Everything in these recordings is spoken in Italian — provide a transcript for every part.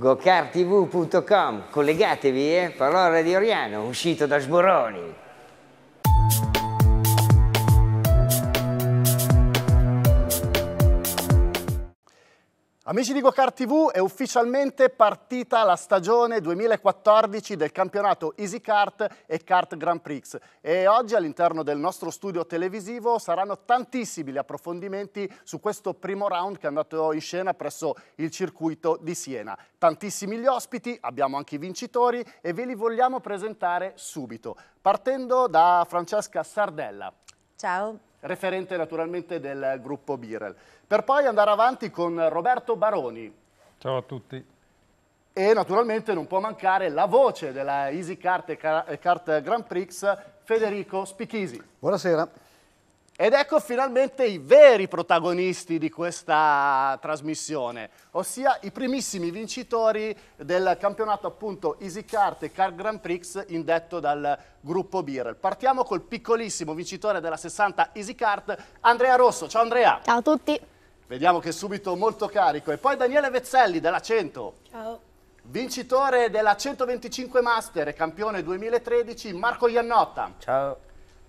gocartv.com collegatevi, eh? parola di Oriano, uscito da Sboroni. Amici di GoCar TV, è ufficialmente partita la stagione 2014 del campionato Easy Kart e Kart Grand Prix e oggi all'interno del nostro studio televisivo saranno tantissimi gli approfondimenti su questo primo round che è andato in scena presso il circuito di Siena. Tantissimi gli ospiti, abbiamo anche i vincitori e ve li vogliamo presentare subito, partendo da Francesca Sardella. Ciao. Referente naturalmente del gruppo Birel per poi andare avanti con Roberto Baroni. Ciao a tutti. E naturalmente non può mancare la voce della Easy Kart, e Kart Grand Prix, Federico Spichisi. Buonasera. Ed ecco finalmente i veri protagonisti di questa trasmissione, ossia i primissimi vincitori del campionato appunto Easy Kart e Car Grand Prix indetto dal gruppo Birrel. Partiamo col piccolissimo vincitore della 60 Easy Kart, Andrea Rosso. Ciao Andrea. Ciao a tutti. Vediamo che è subito molto carico. E poi Daniele Vezzelli della 100. Ciao. Vincitore della 125 Master e campione 2013 Marco Iannotta. Ciao.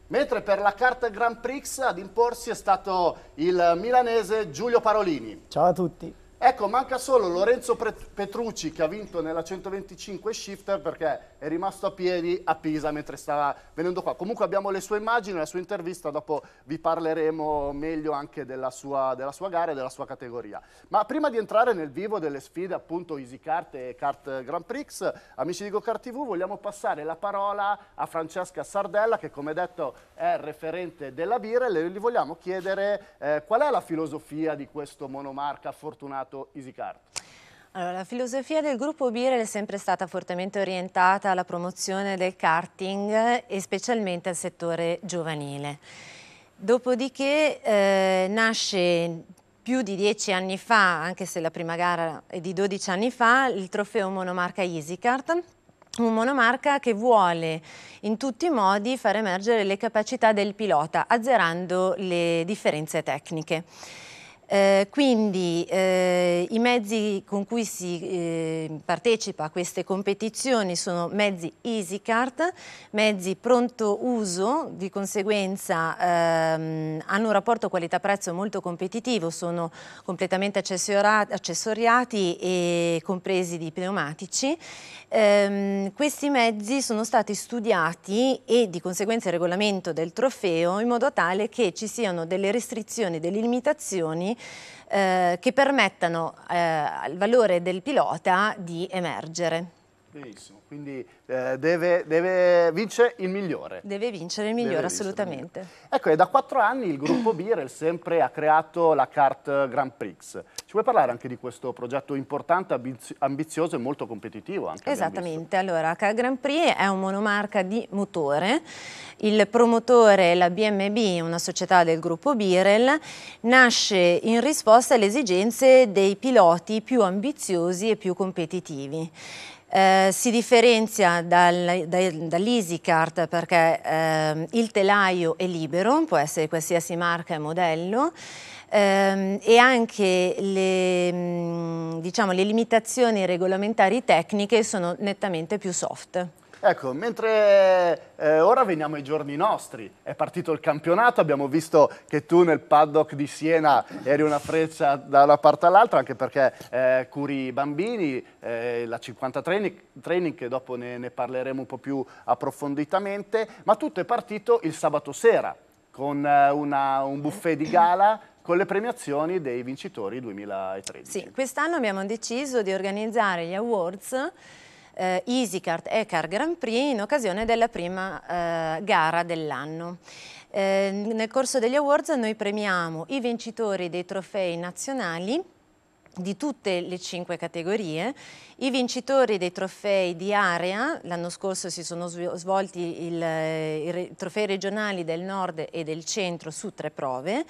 Mentre per la carta Grand Prix ad imporsi è stato il milanese Giulio Parolini. Ciao a tutti. Ecco, manca solo Lorenzo Petrucci che ha vinto nella 125 shifter perché è rimasto a piedi a Pisa mentre stava venendo qua. Comunque abbiamo le sue immagini, la sua intervista, dopo vi parleremo meglio anche della sua, della sua gara e della sua categoria. Ma prima di entrare nel vivo delle sfide appunto Easy Kart e Kart Grand Prix, amici di GoKart TV, vogliamo passare la parola a Francesca Sardella che come detto è referente della birra e gli vogliamo chiedere eh, qual è la filosofia di questo monomarca fortunato fatto EasyCard? Allora, la filosofia del gruppo Birel è sempre stata fortemente orientata alla promozione del karting e specialmente al settore giovanile. Dopodiché eh, nasce più di dieci anni fa, anche se la prima gara è di 12 anni fa, il trofeo monomarca EasyCard. un monomarca che vuole in tutti i modi far emergere le capacità del pilota, azzerando le differenze tecniche. Eh, quindi eh, i mezzi con cui si eh, partecipa a queste competizioni sono mezzi EasyCart, mezzi pronto uso, di conseguenza ehm, hanno un rapporto qualità-prezzo molto competitivo, sono completamente accessoriati e compresi di pneumatici. Ehm, questi mezzi sono stati studiati e di conseguenza il regolamento del trofeo in modo tale che ci siano delle restrizioni, delle limitazioni eh, che permettano eh, al valore del pilota di emergere. Benissimo, quindi eh, deve, deve vincere il migliore. Deve vincere il migliore, deve assolutamente. Il migliore. Ecco, è da quattro anni il gruppo Birel sempre ha creato la CART Grand Prix. Ci vuoi parlare anche di questo progetto importante, ambizioso e molto competitivo? Anche, Esattamente, allora Car Grand Prix è un monomarca di motore, il promotore la BMB, una società del gruppo Birel, nasce in risposta alle esigenze dei piloti più ambiziosi e più competitivi. Eh, si differenzia dal, dal, dall'EasyCart perché eh, il telaio è libero, può essere qualsiasi marca e modello, ehm, e anche le, mm, diciamo, le limitazioni regolamentari tecniche sono nettamente più soft. Ecco, mentre eh, ora veniamo ai giorni nostri, è partito il campionato, abbiamo visto che tu nel paddock di Siena eri una freccia da una parte all'altra, anche perché eh, curi i bambini, eh, la 50 training, training che dopo ne, ne parleremo un po' più approfonditamente, ma tutto è partito il sabato sera con eh, una, un buffet di gala con le premiazioni dei vincitori 2013. Sì, quest'anno abbiamo deciso di organizzare gli awards eh, EasyCart e-Car Grand Prix in occasione della prima eh, gara dell'anno. Eh, nel corso degli awards noi premiamo i vincitori dei trofei nazionali di tutte le cinque categorie, i vincitori dei trofei di area, l'anno scorso si sono svolti eh, i trofei regionali del nord e del centro su tre prove,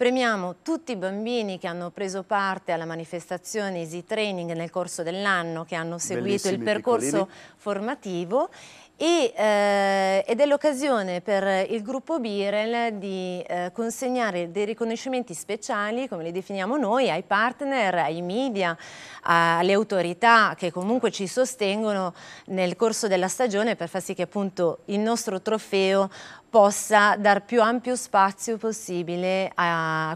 Premiamo tutti i bambini che hanno preso parte alla manifestazione Easy Training nel corso dell'anno, che hanno seguito Bellissimi il percorso piccolini. formativo e, eh, ed è l'occasione per il gruppo Birel di eh, consegnare dei riconoscimenti speciali, come li definiamo noi, ai partner, ai media, alle autorità che comunque ci sostengono nel corso della stagione per far sì che appunto il nostro trofeo possa dar più ampio spazio possibile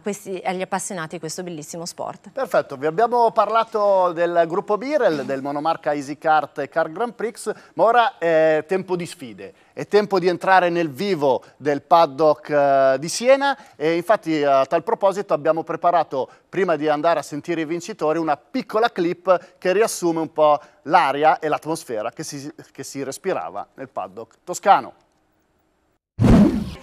questi, agli appassionati di questo bellissimo sport. Perfetto, vi abbiamo parlato del gruppo Birel, del monomarca Easy Kart e Car Grand Prix, ma ora è tempo di sfide, è tempo di entrare nel vivo del paddock eh, di Siena e infatti eh, a tal proposito abbiamo preparato, prima di andare a sentire i vincitori, una piccola clip che riassume un po' l'aria e l'atmosfera che, che si respirava nel paddock toscano.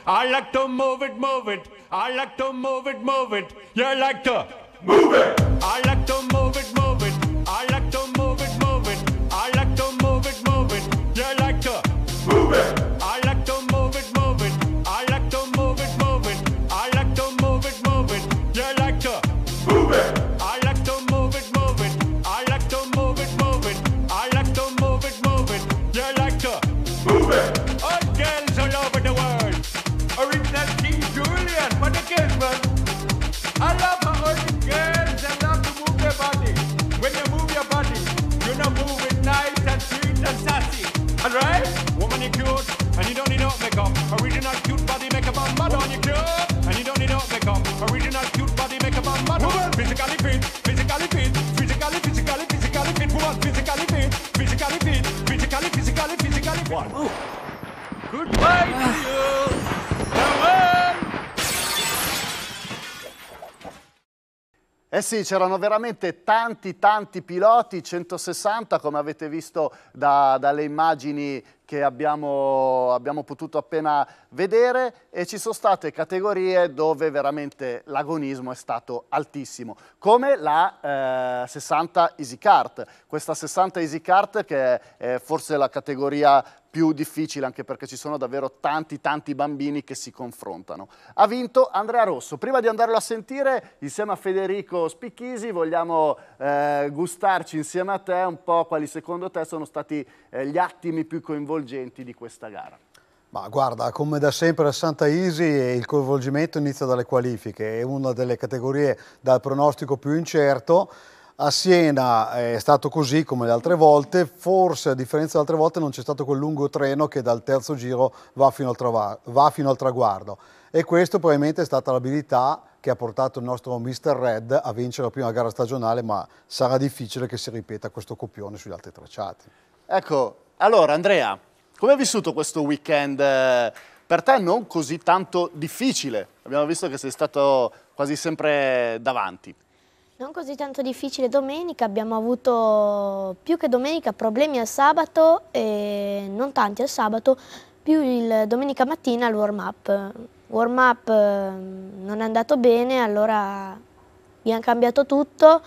I like to move it, move it. I like to move it, move it. You like to move it. I like to move it, move it. I like to move it, move it. I like to move it, move it. You like to move it. one. Oh. Goodbye to ah. you. Eh sì, c'erano veramente tanti, tanti piloti, 160 come avete visto da, dalle immagini che abbiamo, abbiamo, potuto appena vedere e ci sono state categorie dove veramente l'agonismo è stato altissimo, come la eh, 60 Easy Kart, questa 60 Easy Kart che è eh, forse la categoria più difficile anche perché ci sono davvero tanti tanti bambini che si confrontano. Ha vinto Andrea Rosso. Prima di andarlo a sentire, insieme a Federico Spicchisi, vogliamo eh, gustarci insieme a te un po' quali secondo te sono stati eh, gli attimi più coinvolgenti di questa gara. Ma guarda, come da sempre a Santa Isi il coinvolgimento inizia dalle qualifiche, è una delle categorie dal pronostico più incerto a Siena è stato così come le altre volte, forse a differenza delle altre volte non c'è stato quel lungo treno che dal terzo giro va fino, va fino al, traguardo e questo probabilmente è stata l'abilità che ha portato il nostro Mr. Red a vincere la prima gara stagionale ma sarà difficile che si ripeta questo copione sugli altri tracciati. Ecco, allora Andrea, come hai vissuto questo weekend per te non così tanto difficile? Abbiamo visto che sei stato quasi sempre davanti non così tanto difficile domenica, abbiamo avuto più che domenica problemi al sabato e non tanti al sabato, più il domenica mattina al warm up. Warm up ehm, non è andato bene, allora abbiamo cambiato tutto.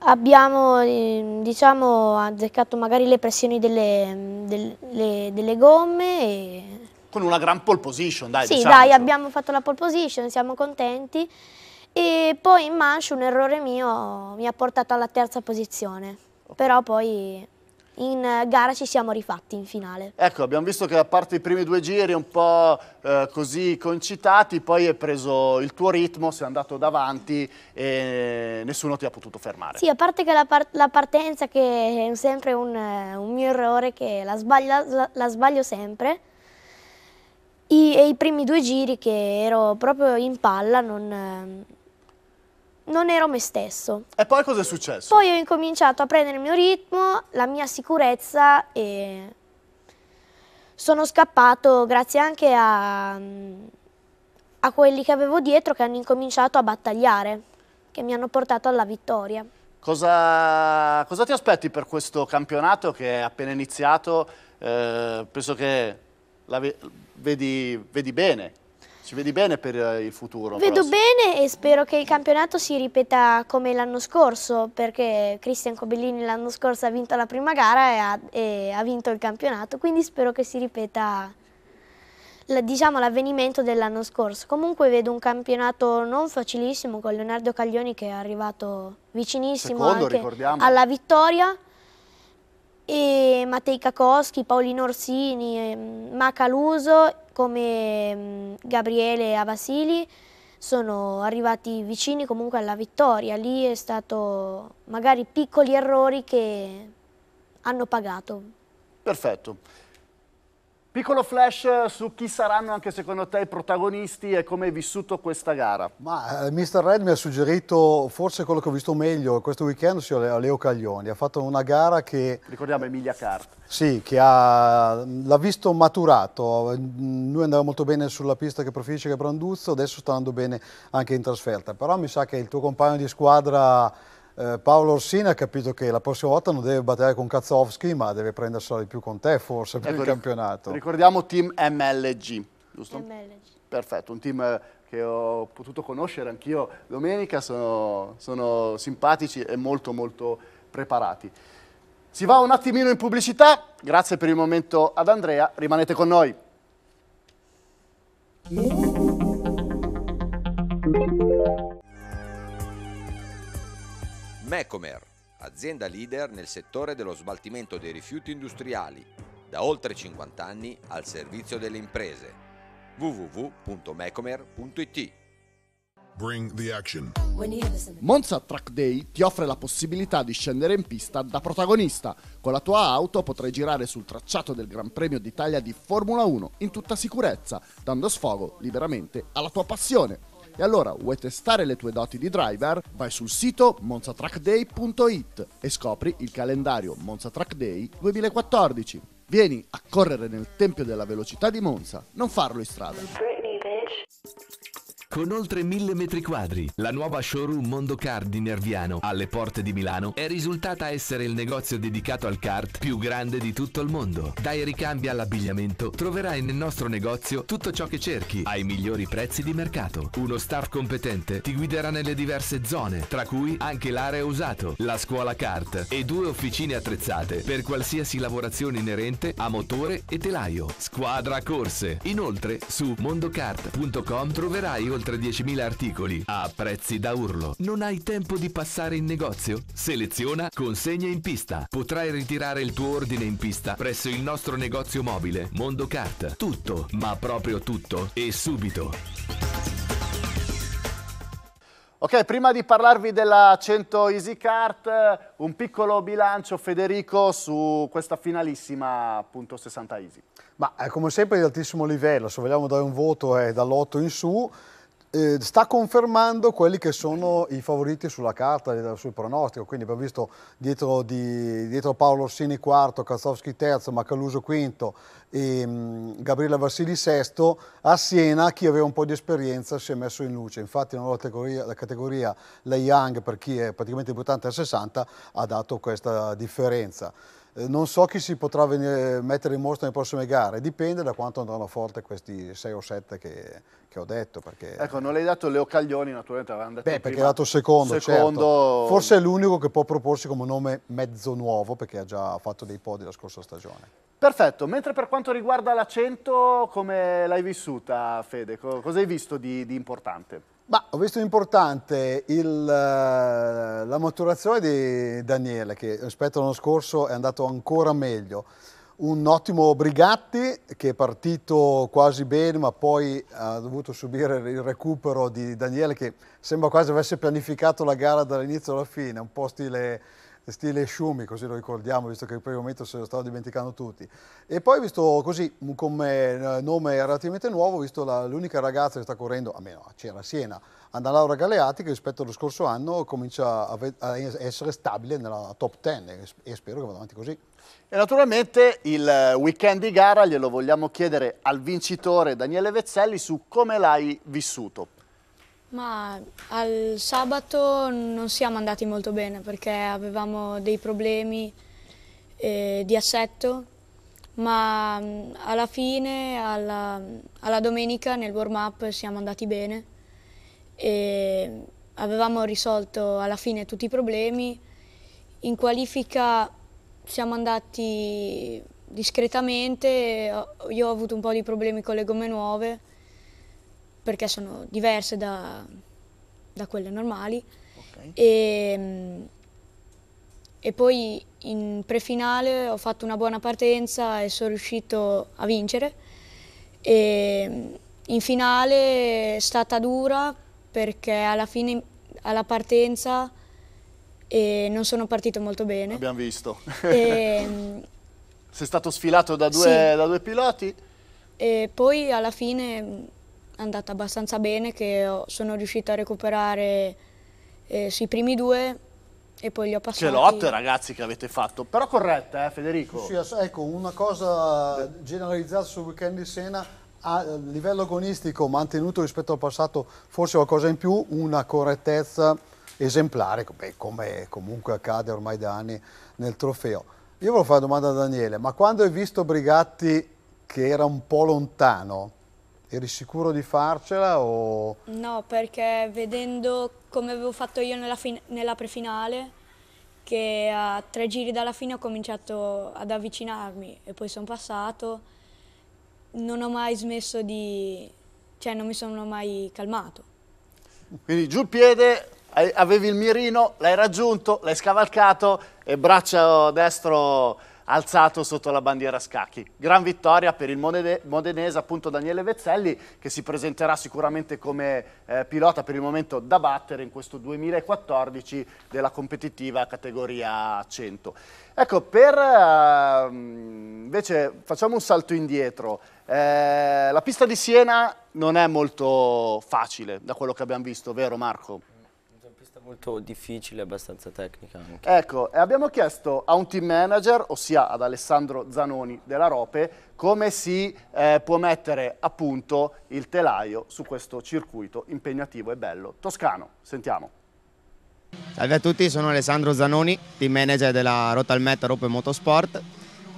Abbiamo ehm, diciamo, azzeccato magari le pressioni delle, ehm, delle, delle gomme. E... Con una gran pole position, dai. Sì, diciamo. dai, abbiamo fatto la pole position, siamo contenti. E poi in manche un errore mio mi ha portato alla terza posizione, però poi in gara ci siamo rifatti in finale. Ecco, abbiamo visto che a parte i primi due giri un po' eh, così concitati, poi hai preso il tuo ritmo, sei andato davanti e nessuno ti ha potuto fermare. Sì, a parte che la, par la partenza che è sempre un, eh, un mio errore, che la sbaglio, la, la sbaglio sempre, I, e i primi due giri che ero proprio in palla non ehm, non ero me stesso. E poi cosa è successo? Poi ho incominciato a prendere il mio ritmo, la mia sicurezza e sono scappato grazie anche a, a quelli che avevo dietro che hanno incominciato a battagliare, che mi hanno portato alla vittoria. Cosa, cosa ti aspetti per questo campionato che è appena iniziato? Eh, penso che la, vedi, vedi bene ci vedi bene per eh, il futuro? Vedo prossimo. bene e spero che il campionato si ripeta come l'anno scorso, perché Cristian Cobellini l'anno scorso ha vinto la prima gara e ha, e ha vinto il campionato, quindi spero che si ripeta diciamo, l'avvenimento dell'anno scorso. Comunque vedo un campionato non facilissimo con Leonardo Caglioni che è arrivato vicinissimo Secondo, alla vittoria e Mattei Kakoschi, Paolino Orsini, ehm, Macaluso come ehm, Gabriele Avasili sono arrivati vicini comunque alla vittoria. Lì è stato magari piccoli errori che hanno pagato. Perfetto. Piccolo flash eh, su chi saranno anche secondo te i protagonisti e come hai vissuto questa gara. Ma eh, Mr. Red mi ha suggerito forse quello che ho visto meglio questo weekend, sia ossia Leo Caglioni. Ha fatto una gara che... Ricordiamo Emilia Cart. Sì, che l'ha visto maturato. Mm, lui andava molto bene sulla pista che preferisce che Branduzzo, adesso sta andando bene anche in trasferta. Però mi sa che il tuo compagno di squadra eh, Paolo Orsini ha capito che la prossima volta non deve battere con Kazowski, ma deve prendersela di più con te forse per ecco, il campionato. Ricordiamo team MLG, giusto? MLG. Perfetto, un team eh, che ho potuto conoscere anch'io domenica, sono, sono simpatici e molto molto preparati. Si va un attimino in pubblicità, grazie per il momento ad Andrea, rimanete con noi. Thank you. Mecomer, azienda leader nel settore dello smaltimento dei rifiuti industriali, da oltre 50 anni al servizio delle imprese. www.mecomer.it Bring the action. Monza Track Day ti offre la possibilità di scendere in pista da protagonista. Con la tua auto potrai girare sul tracciato del Gran Premio d'Italia di Formula 1 in tutta sicurezza, dando sfogo liberamente alla tua passione. E allora vuoi testare le tue doti di driver? Vai sul sito monzatrackday.it e scopri il calendario Monza Track Day 2014. Vieni a correre nel Tempio della Velocità di Monza, non farlo in strada. Con oltre 1000 metri quadri, la nuova showroom Mondo Car di Nerviano, alle porte di Milano, è risultata essere il negozio dedicato al kart più grande di tutto il mondo. Dai ricambi all'abbigliamento, troverai nel nostro negozio tutto ciò che cerchi, ai migliori prezzi di mercato. Uno staff competente ti guiderà nelle diverse zone, tra cui anche l'area usato, la scuola kart e due officine attrezzate per qualsiasi lavorazione inerente a motore e telaio. Squadra corse. Inoltre, su mondocart.com troverai oltre 10.000 articoli a prezzi da urlo. Non hai tempo di passare in negozio? Seleziona Consegna in pista. Potrai ritirare il tuo ordine in pista presso il nostro negozio mobile Mondocart. Tutto, ma proprio tutto e subito. Ok, prima di parlarvi della 100 Easy Cart, un piccolo bilancio Federico su questa finalissima appunto 60 Easy. Ma eh, come sempre di altissimo livello, se vogliamo dare un voto è eh, dall'8 in su, eh, sta confermando quelli che sono i favoriti sulla carta, eh, sul pronostico, quindi abbiamo visto dietro, di, dietro Paolo Orsini quarto, Kazowski terzo, Macaluso quinto e mh, mm, Gabriele Vassili sesto, a Siena chi aveva un po' di esperienza si è messo in luce, infatti la categoria, la categoria la Young per chi è praticamente importante a 60 ha dato questa differenza. Eh, non so chi si potrà venire, mettere in mostra nelle prossime gare, dipende da quanto andranno forte questi 6 o 7 che, che ho detto. Perché... Ecco, non l'hai dato Leo Caglioni, naturalmente avevamo detto Beh, perché ha dato secondo, secondo... Certo. Forse è l'unico che può proporsi come nome mezzo nuovo, perché ha già fatto dei podi la scorsa stagione. Perfetto, mentre per quanto riguarda la 100, come l'hai vissuta Fede? Cosa hai visto di, di importante? Ma ho visto importante il, eh, la maturazione di Daniele, che rispetto all'anno scorso è andato ancora meglio. Un ottimo Brigatti che è partito quasi bene, ma poi ha dovuto subire il recupero di Daniele, che sembra quasi avesse pianificato la gara dall'inizio alla fine, un po' stile stile Sciumi, così lo ricordiamo, visto che in quel momento se lo stavo dimenticando tutti. E poi visto così, come eh, nome relativamente nuovo, visto l'unica ragazza che sta correndo, almeno Cera Siena, Anna Laura Galeati, che rispetto allo scorso anno comincia a, a essere stabile nella top 10 e spero che vada avanti così. E naturalmente il weekend di gara glielo vogliamo chiedere al vincitore Daniele Vezzelli su come l'hai vissuto. Ma al sabato non siamo andati molto bene perché avevamo dei problemi eh, di assetto, ma mm, alla fine, alla, alla domenica nel warm-up siamo andati bene e avevamo risolto alla fine tutti i problemi. In qualifica siamo andati discretamente, io ho avuto un po' di problemi con le gomme nuove perché sono diverse da, da quelle normali. Okay. E, e poi in prefinale ho fatto una buona partenza e sono riuscito a vincere. E in finale è stata dura perché alla fine, alla partenza, eh, non sono partito molto bene. Abbiamo visto. E, Sei stato sfilato da due, sì. da due piloti? E poi alla fine è andata abbastanza bene che sono riuscito a recuperare eh, sì, primi due e poi li ho passati. Ce l'ho otto ragazzi che avete fatto, però corretta eh, Federico? Sì, ecco una cosa generalizzata sul weekend di Sena, a livello agonistico mantenuto rispetto al passato forse qualcosa in più, una correttezza esemplare, beh, come comunque accade ormai da anni nel trofeo. Io volevo fare una domanda a Daniele, ma quando hai visto Brigatti che era un po' lontano, Eri sicuro di farcela o... No, perché vedendo come avevo fatto io nella, nella prefinale, che a tre giri dalla fine ho cominciato ad avvicinarmi e poi sono passato, non ho mai smesso di... cioè non mi sono mai calmato. Quindi giù il piede, avevi il mirino, l'hai raggiunto, l'hai scavalcato e braccio destro alzato sotto la bandiera a scacchi. Gran vittoria per il modenese appunto Daniele Vezzelli che si presenterà sicuramente come eh, pilota per il momento da battere in questo 2014 della competitiva categoria 100. Ecco, per, eh, invece facciamo un salto indietro. Eh, la pista di Siena non è molto facile da quello che abbiamo visto, vero Marco? una pista molto difficile, abbastanza tecnica anche. Ecco, e abbiamo chiesto a un team manager, ossia ad Alessandro Zanoni della Rope, come si eh, può mettere a punto il telaio su questo circuito impegnativo e bello toscano. Sentiamo. Salve a tutti, sono Alessandro Zanoni, team manager della Rotalmet Rope Motorsport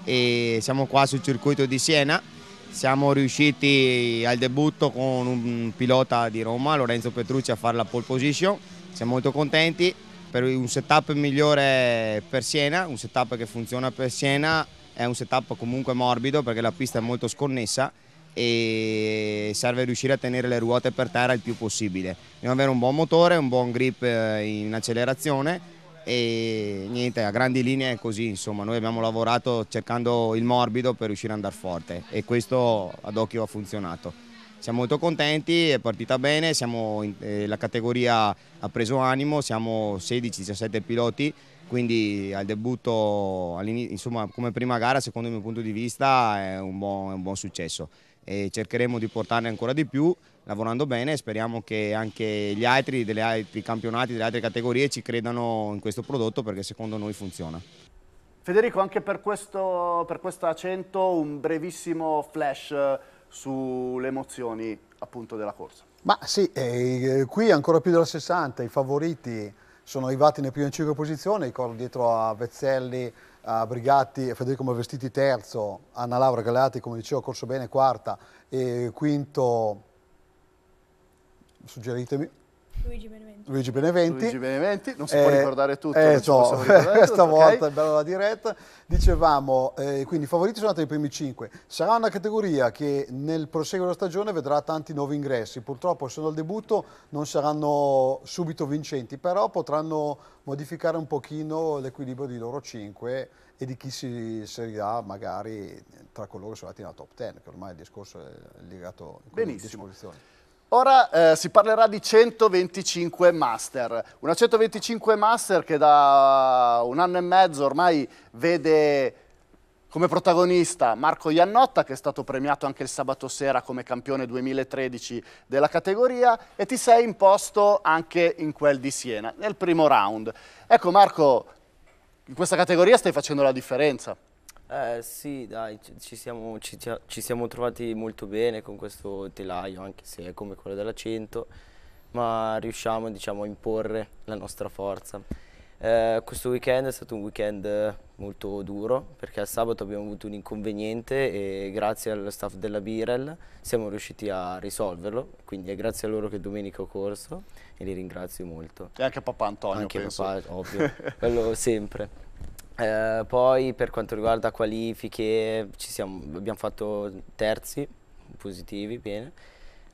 e siamo qua sul circuito di Siena. Siamo riusciti al debutto con un pilota di Roma, Lorenzo Petrucci, a fare la pole position siamo molto contenti per un setup migliore per Siena, un setup che funziona per Siena, è un setup comunque morbido perché la pista è molto sconnessa e serve riuscire a tenere le ruote per terra il più possibile. Dobbiamo avere un buon motore, un buon grip eh, in accelerazione e niente, a grandi linee è così, insomma, noi abbiamo lavorato cercando il morbido per riuscire ad andare forte e questo ad occhio ha funzionato. Siamo molto contenti, è partita bene, in, eh, la categoria ha preso animo, siamo 16-17 piloti, quindi al debutto, insomma come prima gara secondo il mio punto di vista è un buon, è un buon successo e cercheremo di portarne ancora di più lavorando bene speriamo che anche gli altri degli altri campionati, delle altre categorie ci credano in questo prodotto perché secondo noi funziona. Federico, anche per questo, per questo accento un brevissimo flash sulle emozioni appunto della corsa. Ma sì, eh, qui ancora più della 60, i favoriti sono arrivati nelle prime 5 posizioni, ricordo dietro a Vezzelli, a Brigatti a Federico Malvestiti terzo, Anna Laura Galeati come dicevo Corso Bene quarta e quinto, suggeritemi, Luigi Beneventi. Luigi Beneventi. Luigi Beneventi, non si eh, può ricordare tutto. Eh, no, questa tutto, volta okay. è bella la diretta. Dicevamo, eh, quindi i favoriti sono stati i primi 5. Sarà una categoria che nel proseguo della stagione vedrà tanti nuovi ingressi. Purtroppo solo al debutto non saranno subito vincenti, però potranno modificare un pochino l'equilibrio di loro 5 e di chi si inserirà magari tra coloro che sono andati nella top 10, che ormai il discorso è legato in Benissimo. disposizione. Ora eh, si parlerà di 125 Master, una 125 Master che da un anno e mezzo ormai vede come protagonista Marco Iannotta, che è stato premiato anche il sabato sera come campione 2013 della categoria, e ti sei imposto anche in quel di Siena, nel primo round. Ecco Marco, in questa categoria stai facendo la differenza. Eh sì, dai, ci siamo, ci, ci siamo trovati molto bene con questo telaio, anche se è come quello della 100, ma riusciamo diciamo, a imporre la nostra forza. Eh, questo weekend è stato un weekend molto duro perché sabato abbiamo avuto un inconveniente e grazie allo staff della Birel siamo riusciti a risolverlo, quindi è grazie a loro che domenica ho corso e li ringrazio molto. E anche a papà Antonio, anche penso. papà, ovvio, quello sempre. Eh, poi per quanto riguarda qualifiche siamo, abbiamo fatto terzi, positivi, bene.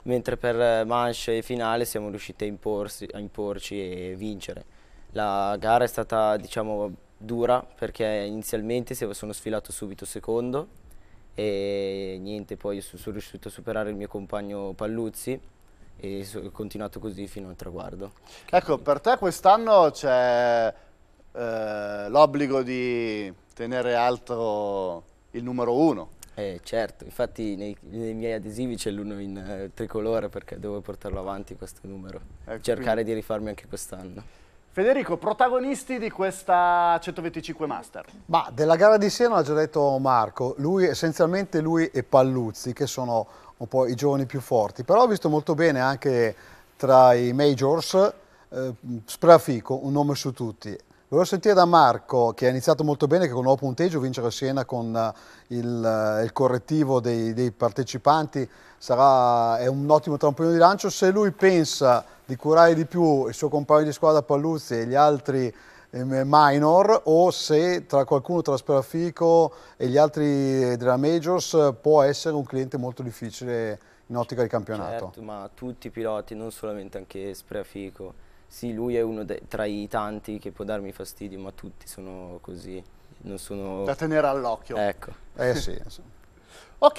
Mentre per manche e finale siamo riusciti a, imporsi, a imporci e vincere. La gara è stata diciamo, dura perché inizialmente sono sfilato subito secondo e niente, poi sono riuscito a superare il mio compagno Palluzzi e ho continuato così fino al traguardo. Ecco, per te quest'anno c'è eh, l'obbligo di tenere alto il numero uno. Eh, certo, infatti nei, nei miei adesivi c'è l'uno in eh, tricolore perché devo portarlo avanti questo numero, ecco, cercare quindi. di rifarmi anche quest'anno. Federico, protagonisti di questa 125 Master? Ma della gara di Siena l'ha già detto Marco, lui, essenzialmente lui e Palluzzi che sono un po' i giovani più forti, però ho visto molto bene anche tra i majors eh, Sprafico, un nome su tutti, Volevo sentire da Marco, che ha iniziato molto bene, che con un nuovo punteggio vincere Siena con eh, il, eh, il correttivo dei, dei partecipanti sarà, è un ottimo trampolino di lancio. Se lui pensa di curare di più il suo compagno di squadra Palluzzi e gli altri ehm, minor o se tra qualcuno tra Sperafico e gli altri della Majors può essere un cliente molto difficile in ottica di campionato. Certo, ma tutti i piloti, non solamente anche Sperafico sì, lui è uno tra i tanti che può darmi fastidio, ma tutti sono così. Non sono... Da tenere all'occhio. Ecco. Eh sì, Ok,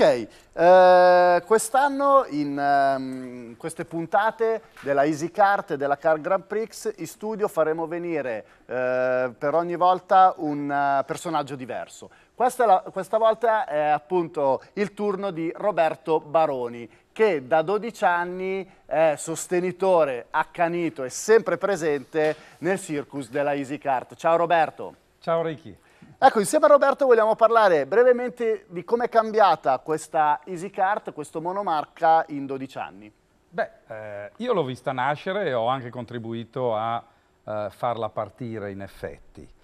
eh, quest'anno in um, queste puntate della Easy Kart e della Car Grand Prix in studio faremo venire eh, per ogni volta un uh, personaggio diverso. Questa, la, questa volta è appunto il turno di Roberto Baroni, che da 12 anni è sostenitore accanito e sempre presente nel circus della Easy EasyCart. Ciao Roberto. Ciao Ricky. Ecco, insieme a Roberto vogliamo parlare brevemente di come è cambiata questa Easy EasyCart, questo monomarca in 12 anni. Beh, eh, io l'ho vista nascere e ho anche contribuito a eh, farla partire in effetti.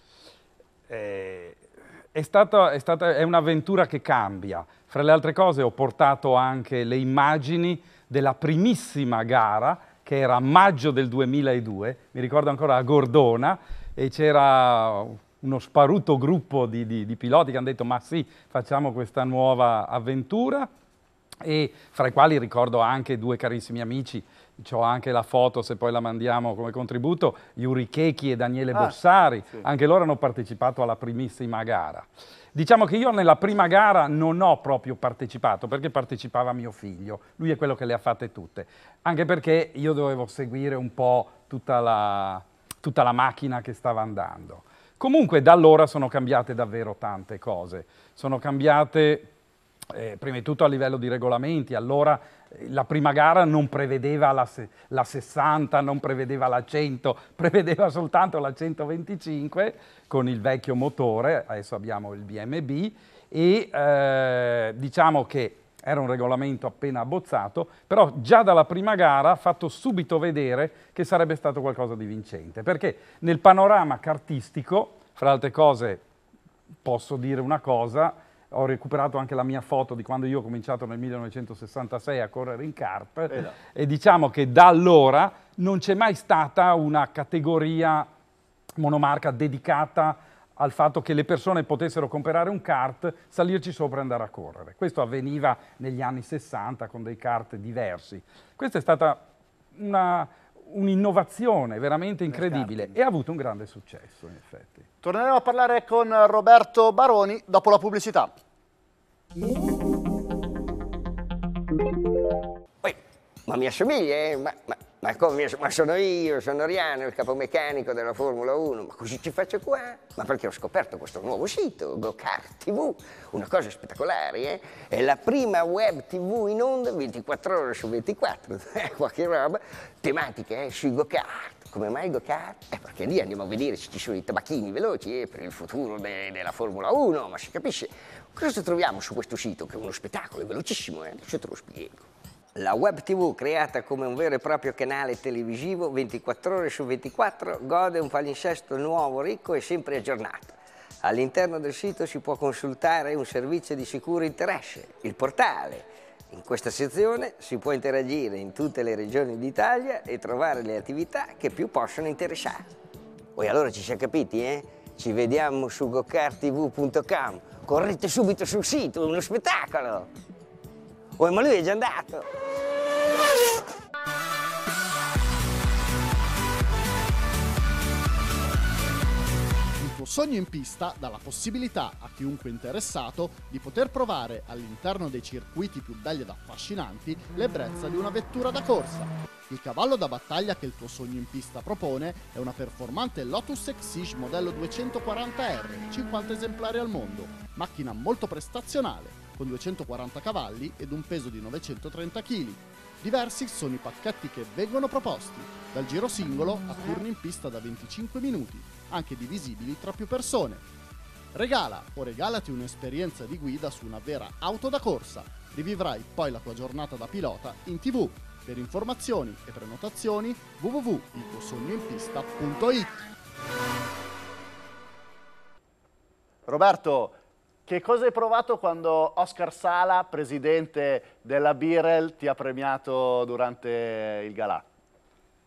Eh, è stata, è stata è un'avventura che cambia. Fra le altre cose ho portato anche le immagini della primissima gara che era a maggio del 2002, mi ricordo ancora a Gordona, e c'era uno sparuto gruppo di, di, di, piloti che hanno detto ma sì, facciamo questa nuova avventura e fra i quali ricordo anche due carissimi amici ho anche la foto se poi la mandiamo come contributo, Yuri Chechi e Daniele ah, Bossari, sì. anche loro hanno partecipato alla primissima gara. Diciamo che io nella prima gara non ho proprio partecipato perché partecipava mio figlio, lui è quello che le ha fatte tutte, anche perché io dovevo seguire un po' tutta la, tutta la macchina che stava andando. Comunque da allora sono cambiate davvero tante cose, sono cambiate eh, prima di tutto a livello di regolamenti, allora la prima gara non prevedeva la, la 60, non prevedeva la 100, prevedeva soltanto la 125 con il vecchio motore, adesso abbiamo il BMB, e eh, diciamo che era un regolamento appena abbozzato, però già dalla prima gara ha fatto subito vedere che sarebbe stato qualcosa di vincente, perché nel panorama cartistico, fra altre cose posso dire una cosa, ho recuperato anche la mia foto di quando io ho cominciato nel 1966 a correre in kart eh e diciamo che da allora non c'è mai stata una categoria monomarca dedicata al fatto che le persone potessero comprare un kart, salirci sopra e andare a correre. Questo avveniva negli anni 60 con dei kart diversi. Questa è stata una, un'innovazione veramente incredibile e ha avuto un grande successo in effetti. Torneremo a parlare con Roberto Baroni dopo la pubblicità. ma mi assomiglia, eh? ma, ma... Ma, come, ma sono io, sono Riano, il capomeccanico della Formula 1, ma così ci faccio qua? Ma perché ho scoperto questo nuovo sito, GoCart TV, una cosa spettacolare, eh? È la prima web TV in onda 24 ore su 24, eh, qualche roba, Tematica, eh, sui GoCart come mai go Eh, perché lì andiamo a vedere se ci sono i tabacchini veloci eh, per il futuro de della Formula 1, ma si capisce. Cosa troviamo su questo sito? Che è uno spettacolo, è velocissimo, eh? adesso te lo spiego. La web tv, creata come un vero e proprio canale televisivo 24 ore su 24, gode un palinsesto nuovo, ricco e sempre aggiornato. All'interno del sito si può consultare un servizio di sicuro interesse, il portale. In questa sezione si può interagire in tutte le regioni d'Italia e trovare le attività che più possono interessare. Poi allora ci siamo capiti, eh? Ci vediamo su gocartv.com. Correte subito sul sito, è uno spettacolo! Oh, ma lui è già andato! Il tuo sogno in pista dà la possibilità a chiunque interessato di poter provare all'interno dei circuiti più belli ed affascinanti l'ebbrezza di una vettura da corsa. Il cavallo da battaglia che il tuo sogno in pista propone è una performante Lotus Exige modello 240R, 50 esemplari al mondo, macchina molto prestazionale, con 240 cavalli ed un peso di 930 kg. Diversi sono i pacchetti che vengono proposti, dal giro singolo a turni in pista da 25 minuti, anche divisibili tra più persone. Regala o regalati un'esperienza di guida su una vera auto da corsa. Rivivrai poi la tua giornata da pilota in tv. Per informazioni e prenotazioni www.iltuosognoinpista.it Roberto, che cosa hai provato quando Oscar Sala, presidente della Birel, ti ha premiato durante il galà?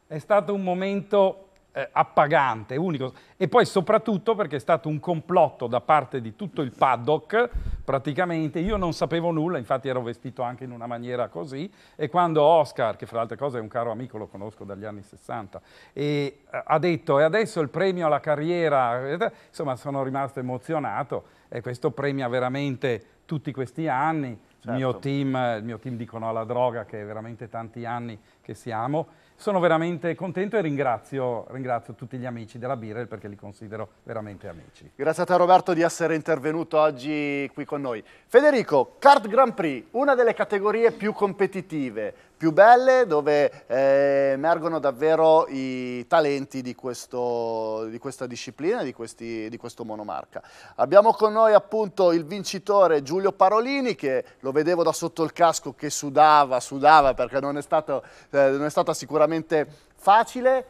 È stato un momento eh, appagante, unico. E poi soprattutto perché è stato un complotto da parte di tutto il paddock, praticamente io non sapevo nulla, infatti ero vestito anche in una maniera così, e quando Oscar, che fra le altre cose è un caro amico, lo conosco dagli anni 60, e, eh, ha detto e adesso il premio alla carriera, insomma sono rimasto emozionato e questo premia veramente tutti questi anni, certo. il, mio certo. team, il mio team dicono alla droga che è veramente tanti anni che siamo sono veramente contento e ringrazio, ringrazio, tutti gli amici della Birel perché li considero veramente amici. Grazie a te Roberto di essere intervenuto oggi qui con noi. Federico, Kart Grand Prix, una delle categorie più competitive, più belle, dove eh, emergono davvero i talenti di, questo, di questa disciplina, di, questi, di, questo monomarca. Abbiamo con noi appunto il vincitore Giulio Parolini, che lo vedevo da sotto il casco che sudava, sudava perché non è, stato, eh, non è stata sicuramente facile.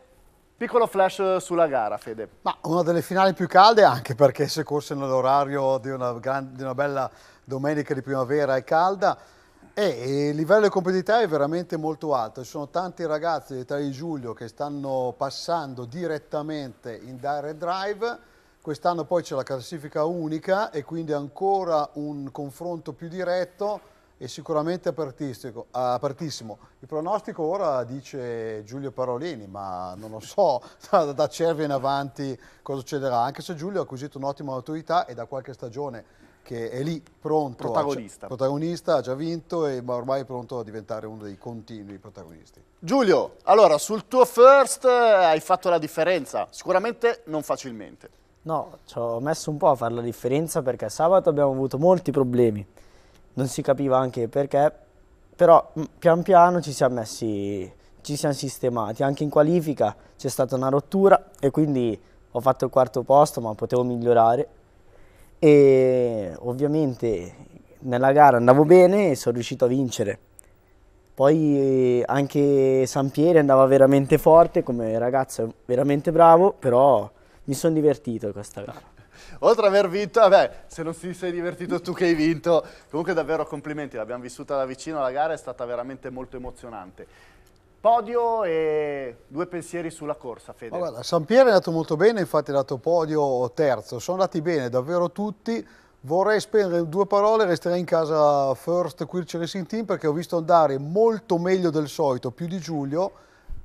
Piccolo flash sulla gara, Fede. Ma una delle finali più calde anche perché se corse nell'orario di, di una bella domenica di primavera e calda, eh, il livello di competitività è veramente molto alto, ci sono tanti ragazzi dell'età di Giulio che stanno passando direttamente in direct drive, quest'anno poi c'è la classifica unica e quindi ancora un confronto più diretto e sicuramente apertissimo. Il pronostico ora dice Giulio Parolini, ma non lo so da, da Cervia in avanti cosa succederà, anche se Giulio ha acquisito un'ottima autorità e da qualche stagione che è lì pronto, protagonista. A, protagonista, ha già vinto e ormai è pronto a diventare uno dei continui protagonisti. Giulio, allora sul tuo first eh, hai fatto la differenza, sicuramente non facilmente. No, ci ho messo un po' a fare la differenza perché sabato abbiamo avuto molti problemi, non si capiva anche perché, però pian piano ci siamo messi, ci siamo sistemati, anche in qualifica c'è stata una rottura e quindi ho fatto il quarto posto ma potevo migliorare e ovviamente nella gara andavo bene e sono riuscito a vincere. Poi anche Sampieri andava veramente forte, come ragazzo veramente bravo, però mi sono divertito questa gara. Oltre ad aver vinto, vabbè, se non ti sei divertito tu che hai vinto, comunque davvero complimenti, l'abbiamo vissuta da vicino la gara, è stata veramente molto emozionante. Podio e due pensieri sulla corsa, Fede. Guarda, San Piero è andato molto bene, infatti è dato podio terzo. Sono andati bene davvero tutti. Vorrei spendere due parole, resterei in casa First Quirch Racing Team perché ho visto andare molto meglio del solito, più di Giulio,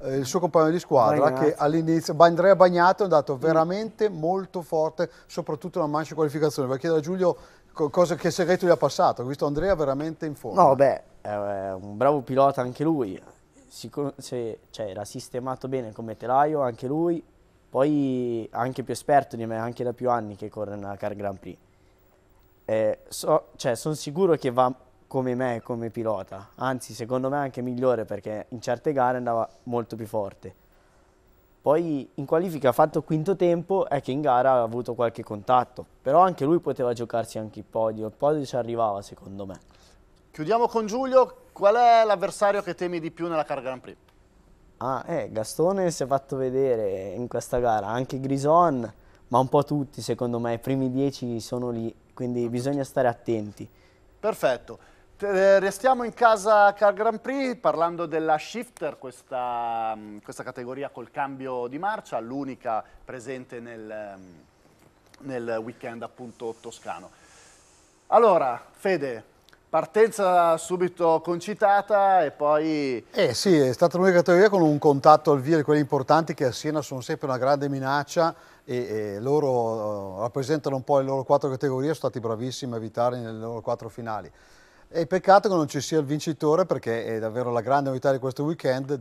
eh, il suo compagno di squadra Bagnato. che all'inizio, Andrea Bagnato è andato mm. veramente mm. molto forte, soprattutto nella mancia qualificazione. Vorrei chiedere a Giulio cosa, che segreto gli ha passato, ho visto Andrea veramente in fondo. No, beh, è un bravo pilota anche lui, siccome se, cioè, era sistemato bene come telaio anche lui, poi anche più esperto di me, anche da più anni che corre nella Car Grand Prix. Eh, so, cioè, sono sicuro che va come me, come pilota, anzi secondo me anche migliore perché in certe gare andava molto più forte. Poi in qualifica ha fatto quinto tempo, e che in gara ha avuto qualche contatto, però anche lui poteva giocarsi anche il podio, il podio ci arrivava secondo me. Chiudiamo con Giulio, Qual è l'avversario che temi di più nella Car Grand Prix? Ah, eh, Gastone si è fatto vedere in questa gara, anche Grison, ma un po' tutti secondo me, i primi dieci sono lì, quindi bisogna stare attenti. Perfetto, eh, restiamo in casa Car Grand Prix parlando della Shifter, questa, mm, questa categoria col cambio di marcia, l'unica presente nel, mm, nel weekend appunto toscano. Allora, Fede, Partenza subito concitata e poi... Eh sì, è stata l'unica categoria con un contatto al via di quelli importanti che a Siena sono sempre una grande minaccia e, e loro uh, rappresentano un po' le loro quattro categorie, sono stati bravissimi a evitarli nelle loro quattro finali. E peccato che non ci sia il vincitore perché è davvero la grande novità di questo weekend,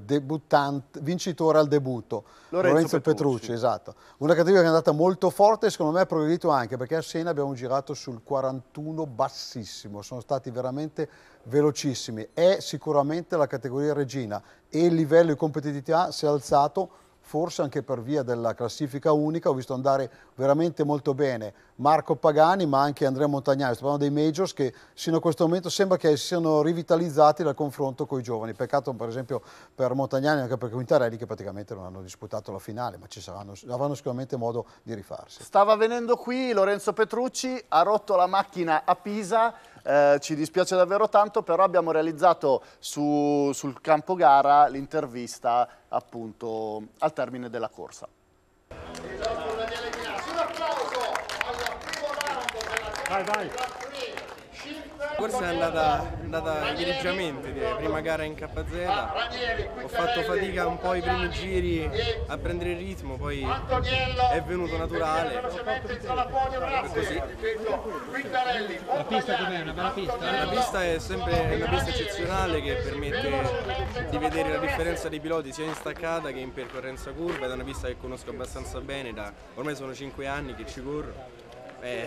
vincitore al debutto, Lorenzo, Lorenzo Petrucci. Petrucci. esatto. Una categoria che è andata molto forte e secondo me ha progredito anche perché a Siena abbiamo girato sul 41 bassissimo, sono stati veramente velocissimi. È sicuramente la categoria regina e il livello di competitività si è alzato forse anche per via della classifica unica, ho visto andare veramente molto bene Marco Pagani ma anche Andrea Montagnani, sto parlando dei majors che sino a questo momento sembra che siano rivitalizzati dal confronto con i giovani, peccato per esempio per Montagnani anche per Quintarelli che praticamente non hanno disputato la finale, ma ci saranno, avranno sicuramente modo di rifarsi. Stava venendo qui Lorenzo Petrucci, ha rotto la macchina a Pisa, eh, ci dispiace davvero tanto, però abbiamo realizzato su, sul campo gara l'intervista appunto al termine della corsa. Vai, vai. Forse è andata, è andata egregiamente, prima gara in KZ, ho fatto fatica un po' i primi giri a prendere il ritmo, poi è venuto naturale. Così. La pista com'è? Una bella pista? La pista è sempre una pista eccezionale che permette di vedere la differenza dei piloti sia in staccata che in percorrenza curva, è una pista che conosco abbastanza bene, da, ormai sono 5 anni che ci corro. Eh,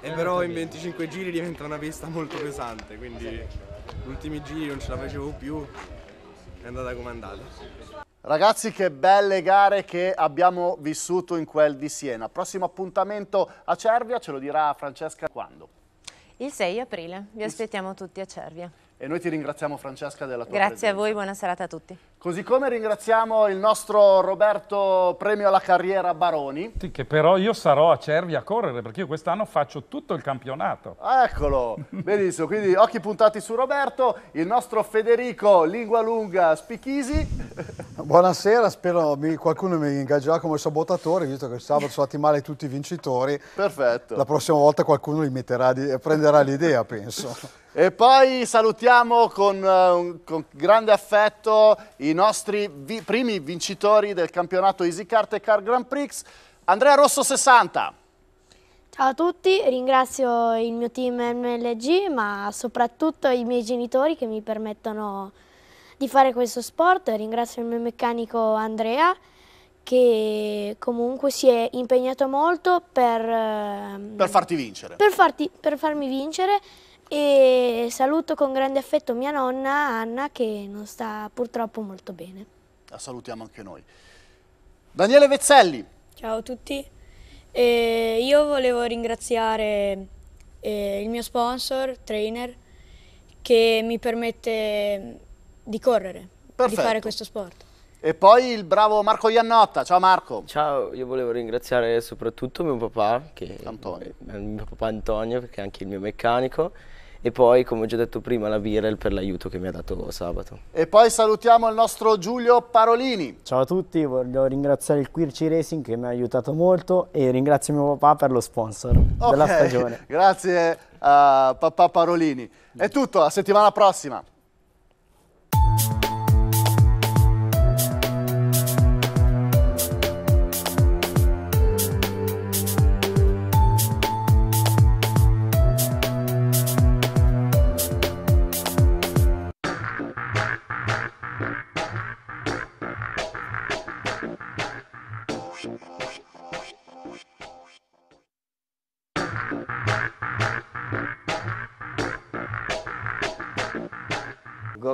e però in 25 giri diventa una pista molto pesante, quindi gli ultimi giri non ce la facevo più, è andata come è andata. Ragazzi che belle gare che abbiamo vissuto in quel di Siena. Prossimo appuntamento a Cervia ce lo dirà Francesca quando? Il 6 aprile, vi aspettiamo tutti a Cervia. E noi ti ringraziamo Francesca della tua Grazie presenza. a voi, buona serata a tutti. Così come ringraziamo il nostro Roberto Premio alla Carriera Baroni. Sì, che però io sarò a Cervi a correre perché io quest'anno faccio tutto il campionato. Eccolo, benissimo, quindi occhi puntati su Roberto, il nostro Federico Lingua Lunga Spichisi. Buonasera, spero mi, qualcuno mi ingaggerà come sabotatore, visto che il sabato sono stati male tutti i vincitori. Perfetto. La prossima volta qualcuno li metterà di, prenderà l'idea, penso. E poi salutiamo con, eh, con, grande affetto i nostri vi, primi vincitori del campionato Easy Kart e Car Grand Prix. Andrea Rosso 60. Ciao a tutti, ringrazio il mio team MLG, ma soprattutto i miei genitori che mi permettono di fare questo sport, ringrazio il mio meccanico Andrea che comunque si è impegnato molto per... Ehm, per farti vincere. Per, farti, per farmi vincere e saluto con grande affetto mia nonna Anna che non sta purtroppo molto bene. La salutiamo anche noi. Daniele Vezzelli. Ciao a tutti. Eh, io volevo ringraziare eh, il mio sponsor, trainer, che mi permette di correre, Perfetto. di fare questo sport. E poi il bravo Marco Iannotta, ciao Marco. Ciao, io volevo ringraziare soprattutto mio papà, che Antonio. Eh, mio papà Antonio, perché è anche il mio meccanico, e poi, come ho già detto prima, la Virel per l'aiuto che mi ha dato sabato. E poi salutiamo il nostro Giulio Parolini. Ciao a tutti, voglio ringraziare il Quirci Racing che mi ha aiutato molto e ringrazio mio papà per lo sponsor okay. della stagione. Grazie a papà Parolini. È tutto, a settimana prossima.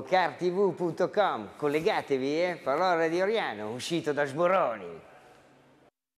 cartv.com, collegatevi, eh? parola di Oriano, uscito da Sboroni.